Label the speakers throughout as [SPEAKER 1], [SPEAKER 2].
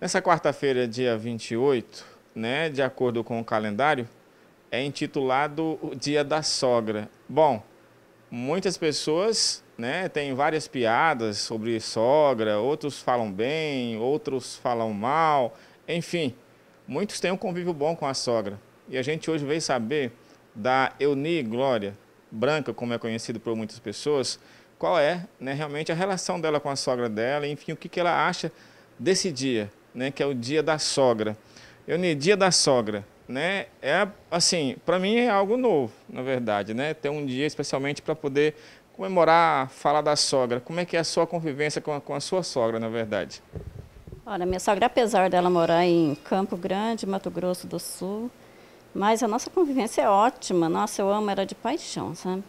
[SPEAKER 1] Nessa quarta-feira, dia 28, né, de acordo com o calendário, é intitulado o Dia da Sogra. Bom, muitas pessoas né, têm várias piadas sobre sogra, outros falam bem, outros falam mal, enfim, muitos têm um convívio bom com a sogra. E a gente hoje veio saber da Euni Glória, branca, como é conhecido por muitas pessoas, qual é né, realmente a relação dela com a sogra dela, enfim, o que, que ela acha desse dia né, que é o dia da sogra. Eu nem dia da sogra, né? É assim, para mim é algo novo, na verdade, né? Ter um dia especialmente para poder comemorar, falar da sogra. Como é que é a sua convivência com a, com a sua sogra, na verdade?
[SPEAKER 2] Olha, minha sogra, apesar dela morar em Campo Grande, Mato Grosso do Sul, mas a nossa convivência é ótima. Nossa, eu amo ela de paixão, sabe?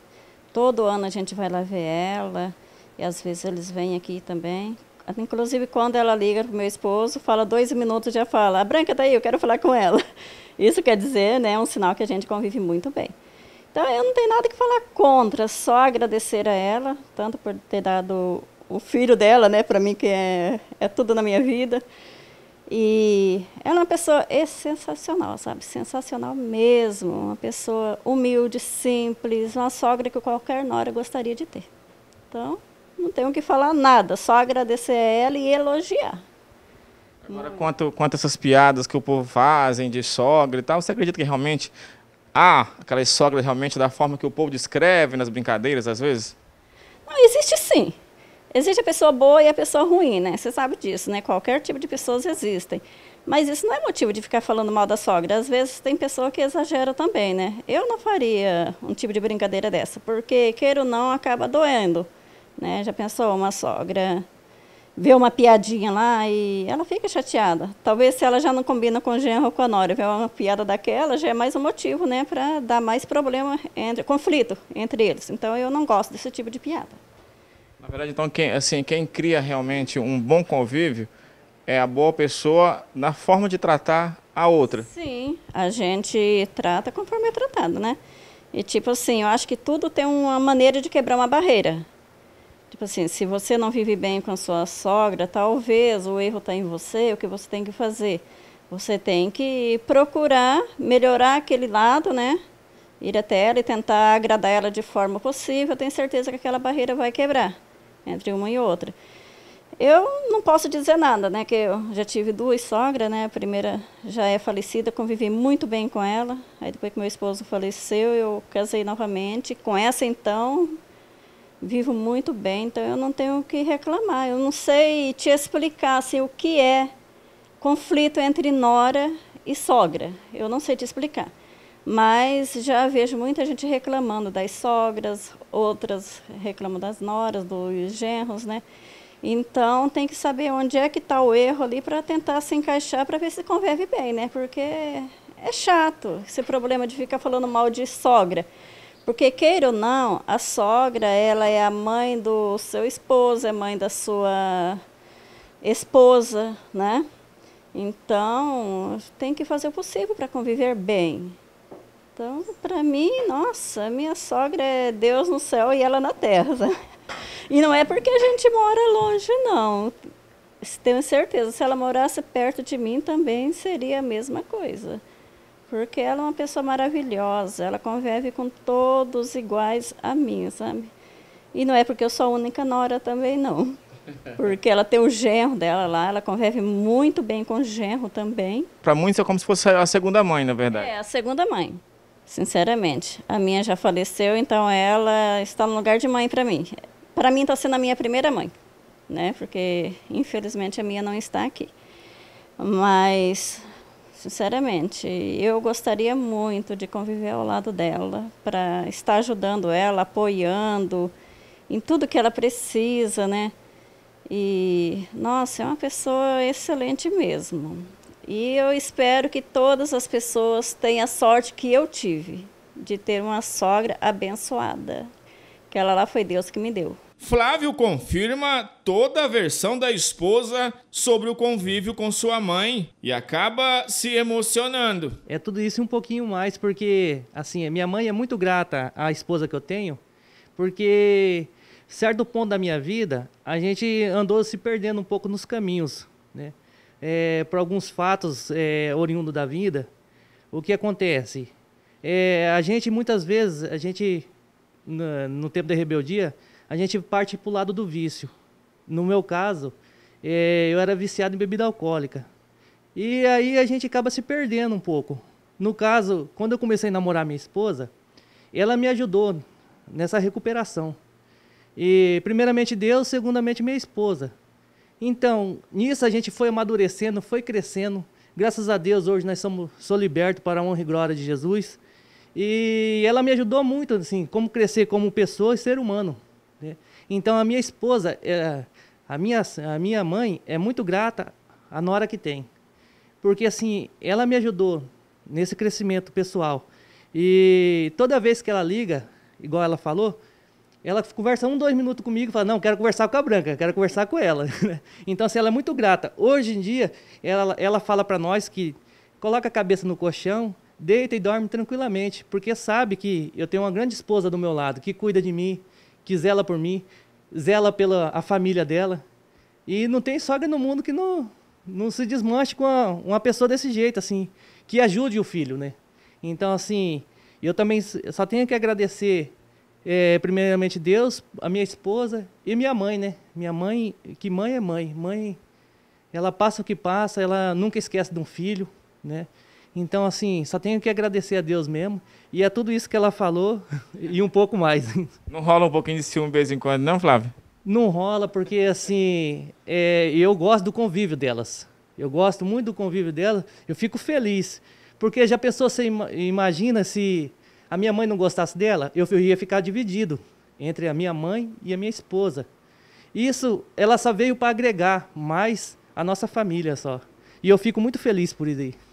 [SPEAKER 2] Todo ano a gente vai lá ver ela e às vezes eles vêm aqui também. Inclusive, quando ela liga para o meu esposo, fala dois minutos, já fala, a ah, Branca está aí, eu quero falar com ela. Isso quer dizer, né, um sinal que a gente convive muito bem. Então, eu não tenho nada que falar contra, só agradecer a ela, tanto por ter dado o filho dela, né, para mim, que é, é tudo na minha vida. E ela é uma pessoa é sensacional, sabe? Sensacional mesmo. Uma pessoa humilde, simples, uma sogra que qualquer nora gostaria de ter. Então, não tenho que falar nada, só agradecer a ela e elogiar. Agora,
[SPEAKER 1] quanto, quanto essas piadas que o povo fazem de sogra e tal, você acredita que realmente há aquelas sogras realmente da forma que o povo descreve nas brincadeiras, às vezes?
[SPEAKER 2] Não, existe sim. Existe a pessoa boa e a pessoa ruim, né? Você sabe disso, né? Qualquer tipo de pessoas existem. Mas isso não é motivo de ficar falando mal da sogra. Às vezes tem pessoa que exagera também, né? Eu não faria um tipo de brincadeira dessa, porque, queira ou não, acaba doendo. Né? Já pensou uma sogra vê uma piadinha lá e ela fica chateada. Talvez se ela já não combina com o genro ou com a nora, vê uma piada daquela, já é mais um motivo, né, para dar mais problema entre conflito entre eles. Então eu não gosto desse tipo de piada.
[SPEAKER 1] Na verdade, então quem assim, quem cria realmente um bom convívio é a boa pessoa na forma de tratar a outra.
[SPEAKER 2] Sim, a gente trata conforme é tratado, né? E tipo assim, eu acho que tudo tem uma maneira de quebrar uma barreira. Tipo assim, se você não vive bem com a sua sogra, talvez o erro está em você, o que você tem que fazer? Você tem que procurar melhorar aquele lado, né? Ir até ela e tentar agradar ela de forma possível. Eu tenho certeza que aquela barreira vai quebrar entre uma e outra. Eu não posso dizer nada, né? Que eu já tive duas sogras, né? A primeira já é falecida, convivi muito bem com ela. Aí depois que meu esposo faleceu, eu casei novamente. Com essa então, vivo muito bem, então eu não tenho o que reclamar. Eu não sei te explicar assim, o que é conflito entre nora e sogra. Eu não sei te explicar. Mas já vejo muita gente reclamando das sogras, outras reclamam das noras, dos genros, né? Então tem que saber onde é que está o erro ali para tentar se encaixar para ver se convive bem, né? Porque é chato esse problema de ficar falando mal de sogra. Porque, queira ou não, a sogra, ela é a mãe do seu esposo, é mãe da sua esposa, né? Então, tem que fazer o possível para conviver bem. Então, para mim, nossa, minha sogra é Deus no céu e ela na terra. Né? E não é porque a gente mora longe, não. Tenho certeza, se ela morasse perto de mim também seria a mesma coisa porque ela é uma pessoa maravilhosa, ela convive com todos iguais a mim, sabe? E não é porque eu sou a única nora também, não. Porque ela tem o genro dela lá, ela convive muito bem com o genro também.
[SPEAKER 1] Para muitos é como se fosse a segunda mãe, na verdade.
[SPEAKER 2] É, a segunda mãe, sinceramente. A minha já faleceu, então ela está no lugar de mãe para mim. Para mim está sendo a minha primeira mãe, né? Porque infelizmente a minha não está aqui. Mas Sinceramente, eu gostaria muito de conviver ao lado dela, para estar ajudando ela, apoiando em tudo que ela precisa, né? E, nossa, é uma pessoa excelente mesmo. E eu espero que todas as pessoas tenham a sorte que eu tive de ter uma sogra abençoada, que ela lá foi Deus que me deu.
[SPEAKER 1] Flávio confirma toda a versão da esposa sobre o convívio com sua mãe e acaba se emocionando. É tudo isso e um pouquinho mais, porque
[SPEAKER 3] assim, minha mãe é muito grata à esposa que eu tenho, porque certo ponto da minha vida a gente andou se perdendo um pouco nos caminhos, né? É, por alguns fatos é, oriundo da vida, o que acontece? É, a gente muitas vezes, a gente no, no tempo da rebeldia, a gente parte para o lado do vício. No meu caso, é, eu era viciado em bebida alcoólica. E aí a gente acaba se perdendo um pouco. No caso, quando eu comecei a namorar minha esposa, ela me ajudou nessa recuperação. E primeiramente Deus, segundamente minha esposa. Então, nisso a gente foi amadurecendo, foi crescendo. Graças a Deus, hoje nós somos sou liberto para a honra e glória de Jesus. E ela me ajudou muito, assim, como crescer como pessoa e ser humano. Né? Então a minha esposa, é, a, minha, a minha mãe é muito grata à nora que tem. Porque assim, ela me ajudou nesse crescimento pessoal. E toda vez que ela liga, igual ela falou, ela conversa um, dois minutos comigo e fala, não, quero conversar com a Branca, quero conversar com ela. então, assim, ela é muito grata. Hoje em dia, ela, ela fala para nós que coloca a cabeça no colchão, deita e dorme tranquilamente, porque sabe que eu tenho uma grande esposa do meu lado, que cuida de mim, que zela por mim, zela pela a família dela. E não tem sogra no mundo que não, não se desmanche com uma, uma pessoa desse jeito, assim, que ajude o filho, né? Então, assim, eu também só tenho que agradecer, é, primeiramente, Deus, a minha esposa e minha mãe, né? Minha mãe, que mãe é mãe. Mãe, ela passa o que passa, ela nunca esquece de um filho, né? Então, assim, só tenho que agradecer a Deus mesmo. E é tudo isso que ela falou e um pouco mais. Não rola um pouquinho de ciúme de vez em quando, não, Flávio? Não rola, porque, assim, é, eu gosto do convívio delas. Eu gosto muito do convívio delas. Eu fico feliz. Porque já pensou, você imagina se a minha mãe não gostasse dela? Eu ia ficar dividido entre a minha mãe e a minha esposa. Isso, ela só veio para agregar mais a nossa família só. E eu fico muito feliz por isso aí.